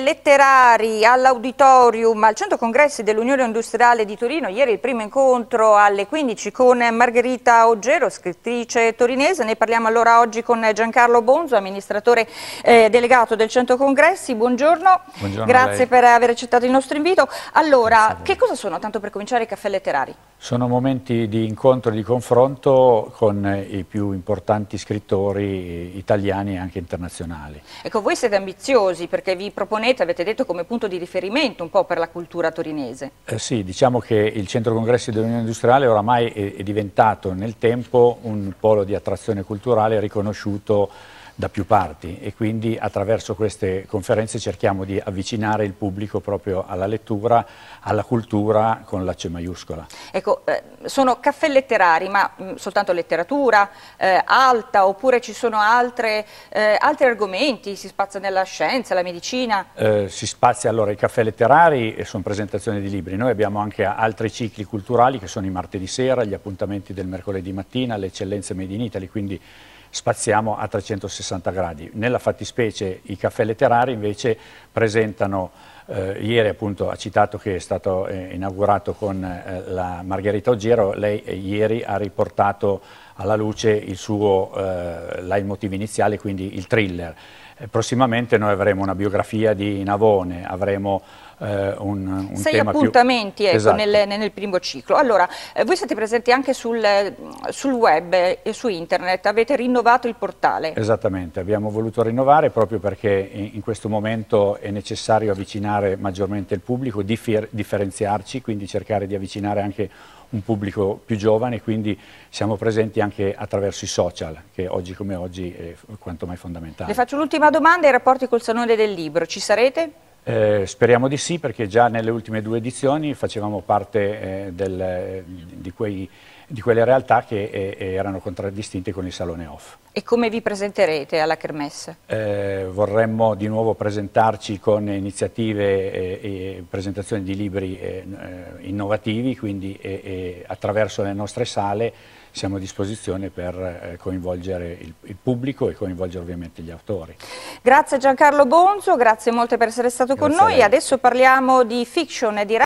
Letterari all'Auditorium al Centro Congressi dell'Unione Industriale di Torino, ieri il primo incontro alle 15 con Margherita Oggero, scrittrice torinese, ne parliamo allora oggi con Giancarlo Bonzo, amministratore eh, delegato del Centro Congressi, buongiorno, buongiorno grazie per aver accettato il nostro invito. Allora, che cosa sono, tanto per cominciare, i caffè letterari? Sono momenti di incontro e di confronto con i più importanti scrittori italiani e anche internazionali. Ecco, voi siete ambiziosi perché vi proponete Pianeta, avete detto, come punto di riferimento un po' per la cultura torinese. Eh sì, diciamo che il Centro Congressi dell'Unione Industriale oramai è, è diventato nel tempo un polo di attrazione culturale riconosciuto da più parti e quindi attraverso queste conferenze cerchiamo di avvicinare il pubblico proprio alla lettura, alla cultura con la C maiuscola. Ecco, eh, sono caffè letterari, ma mh, mm, soltanto letteratura eh, alta oppure ci sono altre, eh, altri argomenti? Si spazia nella scienza, la medicina? Eh, si spazia allora i caffè letterari, sono presentazioni di libri, noi abbiamo anche altri cicli culturali che sono i martedì sera, gli appuntamenti del mercoledì mattina, le eccellenze made in Italy, quindi spaziamo a 360 gradi. Nella fattispecie i caffè letterari invece presentano eh, ieri appunto ha citato che è stato eh, inaugurato con eh, la Margherita Oggero, lei eh, ieri ha riportato alla luce il suo eh, leitmotiv iniziale, quindi il thriller. Eh, prossimamente noi avremo una biografia di Navone, avremo eh, un, un Sei appuntamenti più... ecco, esatto. nel, nel, primo ciclo. Allora, eh, voi siete presenti anche sul, sul web e su internet, avete rinnovato il portale. Esattamente, abbiamo voluto rinnovare proprio perché in, in questo momento è necessario avvicinare avvicinare maggiormente il pubblico, differenziarci, quindi cercare di avvicinare anche un pubblico più giovane, quindi siamo presenti anche attraverso i social, che oggi come oggi è quanto mai fondamentale. Le faccio un'ultima domanda, i rapporti col Salone del Libro, ci sarete? Eh, speriamo di sì, perché già nelle ultime due edizioni facevamo parte eh, del, di quei di quelle realtà che eh, eh, erano contraddistinte con il salone off. E come vi presenterete alla Kermesse? Eh, vorremmo di nuovo presentarci con iniziative eh, e presentazioni di libri eh, eh, innovativi, quindi attraverso le nostre sale siamo a disposizione per coinvolgere il, il, pubblico e coinvolgere ovviamente gli autori. Grazie Giancarlo Bonzo, grazie molte per essere stato grazie con noi. Adesso parliamo di fiction e di